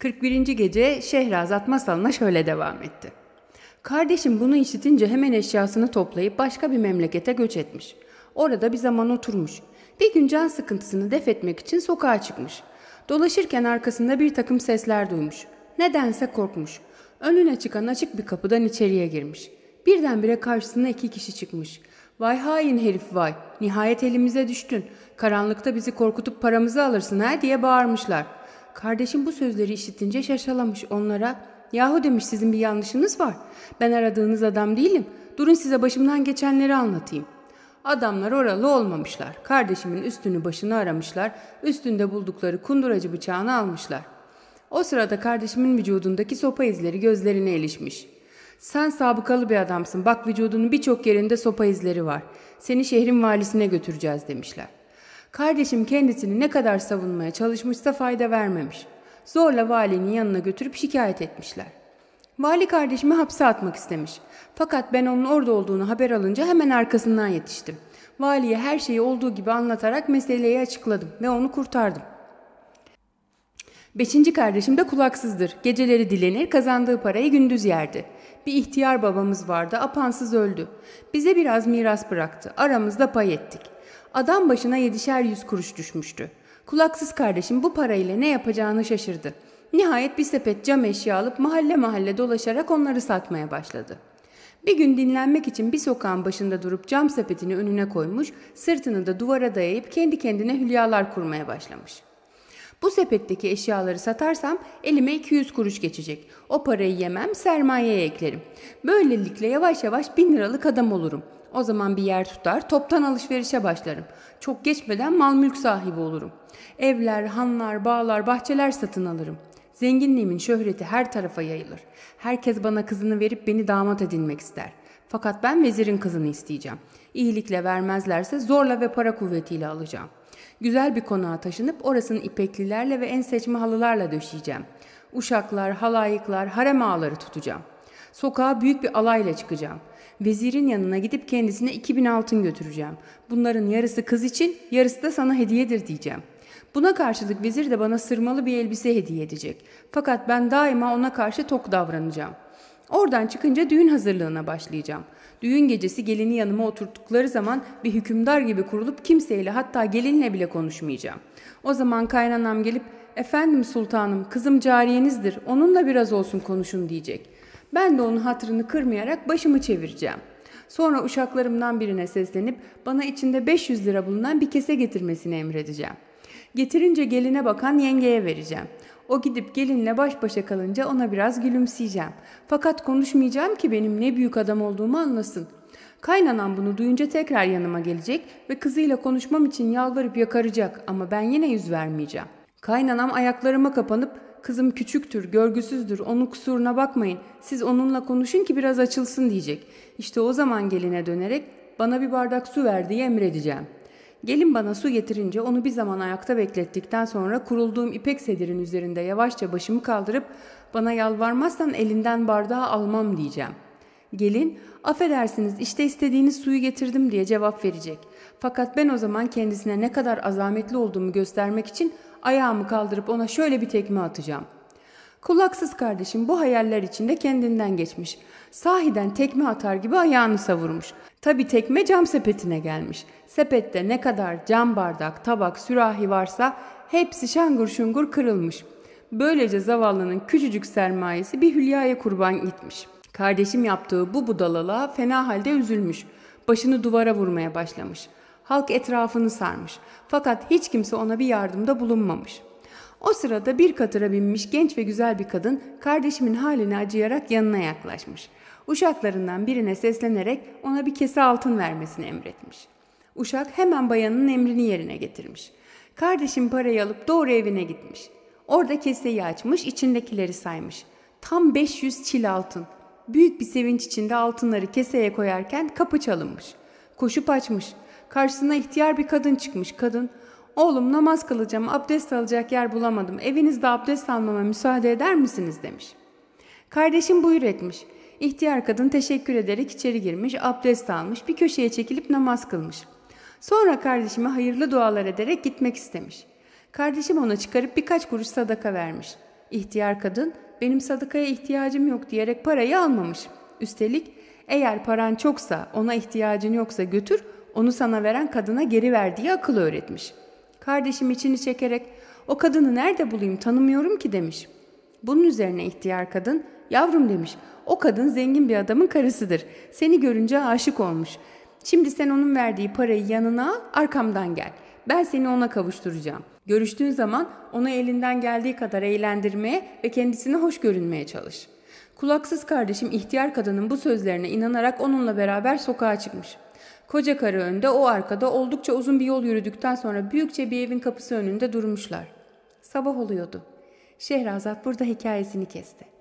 41. gece Şehrazat masalına şöyle devam etti. Kardeşim bunu işitince hemen eşyasını toplayıp başka bir memlekete göç etmiş. Orada bir zaman oturmuş. Bir gün can sıkıntısını def etmek için sokağa çıkmış. Dolaşırken arkasında bir takım sesler duymuş. Nedense korkmuş. Önüne çıkan açık bir kapıdan içeriye girmiş. Birdenbire karşısına iki kişi çıkmış. Vay hain herif vay, nihayet elimize düştün. Karanlıkta bizi korkutup paramızı alırsın ha diye bağırmışlar. Kardeşim bu sözleri işitince şaşalamış onlara. Yahu demiş sizin bir yanlışınız var. Ben aradığınız adam değilim. Durun size başımdan geçenleri anlatayım. Adamlar oralı olmamışlar. Kardeşimin üstünü başını aramışlar. Üstünde buldukları kunduracı bıçağını almışlar. O sırada kardeşimin vücudundaki sopa izleri gözlerine ilişmiş. Sen sabıkalı bir adamsın. Bak vücudunun birçok yerinde sopa izleri var. Seni şehrin valisine götüreceğiz demişler. Kardeşim kendisini ne kadar savunmaya çalışmışsa fayda vermemiş. Zorla valinin yanına götürüp şikayet etmişler. Vali kardeşimi hapse atmak istemiş. Fakat ben onun orada olduğunu haber alınca hemen arkasından yetiştim. Valiye her şeyi olduğu gibi anlatarak meseleyi açıkladım ve onu kurtardım. Beşinci kardeşim de kulaksızdır. Geceleri dilenir, kazandığı parayı gündüz yerdi. Bir ihtiyar babamız vardı, apansız öldü. Bize biraz miras bıraktı. Aramızda pay ettik. Adam başına yedişer yüz kuruş düşmüştü. Kulaksız kardeşim bu parayla ne yapacağını şaşırdı. Nihayet bir sepet cam eşya alıp mahalle mahalle dolaşarak onları satmaya başladı. Bir gün dinlenmek için bir sokağın başında durup cam sepetini önüne koymuş, sırtını da duvara dayayıp kendi kendine hülyalar kurmaya başlamış. Bu sepetteki eşyaları satarsam elime 200 kuruş geçecek. O parayı yemem sermayeye eklerim. Böylelikle yavaş yavaş bin liralık adam olurum. O zaman bir yer tutar, toptan alışverişe başlarım. Çok geçmeden mal mülk sahibi olurum. Evler, hanlar, bağlar, bahçeler satın alırım. Zenginliğimin şöhreti her tarafa yayılır. Herkes bana kızını verip beni damat edinmek ister. Fakat ben vezirin kızını isteyeceğim. İyilikle vermezlerse zorla ve para kuvvetiyle alacağım. Güzel bir konağa taşınıp orasını ipeklilerle ve en seçme halılarla döşeyeceğim. Uşaklar, halayıklar, harem ağları tutacağım. Sokağa büyük bir alayla çıkacağım.'' Vezirin yanına gidip kendisine 2000 altın götüreceğim. Bunların yarısı kız için, yarısı da sana hediyedir diyeceğim. Buna karşılık vezir de bana sırmalı bir elbise hediye edecek. Fakat ben daima ona karşı tok davranacağım. Oradan çıkınca düğün hazırlığına başlayacağım. Düğün gecesi gelini yanıma oturttukları zaman bir hükümdar gibi kurulup kimseyle hatta gelinle bile konuşmayacağım. O zaman kaynanam gelip efendim sultanım kızım cariyenizdir onunla biraz olsun konuşun diyecek.'' Ben de onun hatırını kırmayarak başımı çevireceğim. Sonra uşaklarımdan birine seslenip bana içinde 500 lira bulunan bir kese getirmesini emredeceğim. Getirince geline bakan yengeye vereceğim. O gidip gelinle baş başa kalınca ona biraz gülümseyeceğim. Fakat konuşmayacağım ki benim ne büyük adam olduğumu anlasın. Kaynanan bunu duyunca tekrar yanıma gelecek ve kızıyla konuşmam için yalvarıp yakaracak ama ben yine yüz vermeyeceğim. Kaynanam ayaklarıma kapanıp Kızım küçüktür, görgüsüzdür, onun kusuruna bakmayın. Siz onunla konuşun ki biraz açılsın diyecek. İşte o zaman geline dönerek bana bir bardak su ver diye emredeceğim. Gelin bana su getirince onu bir zaman ayakta beklettikten sonra kurulduğum ipek sedirin üzerinde yavaşça başımı kaldırıp bana yalvarmazsan elinden bardağı almam diyeceğim. Gelin, affedersiniz işte istediğiniz suyu getirdim diye cevap verecek. Fakat ben o zaman kendisine ne kadar azametli olduğumu göstermek için Ayağımı kaldırıp ona şöyle bir tekme atacağım. Kulaksız kardeşim bu hayaller içinde kendinden geçmiş. Sahiden tekme atar gibi ayağını savurmuş. Tabi tekme cam sepetine gelmiş. Sepette ne kadar cam bardak, tabak, sürahi varsa hepsi şangur şungur kırılmış. Böylece zavallının küçücük sermayesi bir hülyaya kurban gitmiş. Kardeşim yaptığı bu budalalığa fena halde üzülmüş. Başını duvara vurmaya başlamış. Halk etrafını sarmış. Fakat hiç kimse ona bir yardımda bulunmamış. O sırada bir katıra binmiş genç ve güzel bir kadın kardeşimin haline acıyarak yanına yaklaşmış. Uşaklarından birine seslenerek ona bir kese altın vermesini emretmiş. Uşak hemen bayanın emrini yerine getirmiş. Kardeşim parayı alıp doğru evine gitmiş. Orada keseyi açmış, içindekileri saymış. Tam 500 çil altın. Büyük bir sevinç içinde altınları keseye koyarken kapı çalınmış. Koşup açmış. Karşısına ihtiyar bir kadın çıkmış. Kadın, oğlum namaz kılacağım, abdest alacak yer bulamadım. Evinizde abdest almama müsaade eder misiniz demiş. Kardeşim buyur etmiş. İhtiyar kadın teşekkür ederek içeri girmiş, abdest almış, bir köşeye çekilip namaz kılmış. Sonra kardeşime hayırlı dualar ederek gitmek istemiş. Kardeşim ona çıkarıp birkaç kuruş sadaka vermiş. İhtiyar kadın benim sadakaya ihtiyacım yok diyerek parayı almamış. Üstelik eğer paran çoksa ona ihtiyacın yoksa götür onu sana veren kadına geri ver diye akıl öğretmiş. Kardeşim içini çekerek o kadını nerede bulayım tanımıyorum ki demiş. Bunun üzerine ihtiyar kadın yavrum demiş o kadın zengin bir adamın karısıdır. Seni görünce aşık olmuş. Şimdi sen onun verdiği parayı yanına al arkamdan gel. Ben seni ona kavuşturacağım. Görüştüğün zaman onu elinden geldiği kadar eğlendirmeye ve kendisine hoş görünmeye çalış.'' Kulaksız kardeşim ihtiyar kadının bu sözlerine inanarak onunla beraber sokağa çıkmış. Koca karı önde, o arkada oldukça uzun bir yol yürüdükten sonra büyükçe bir evin kapısı önünde durmuşlar. Sabah oluyordu. Şehrazat burada hikayesini kesti.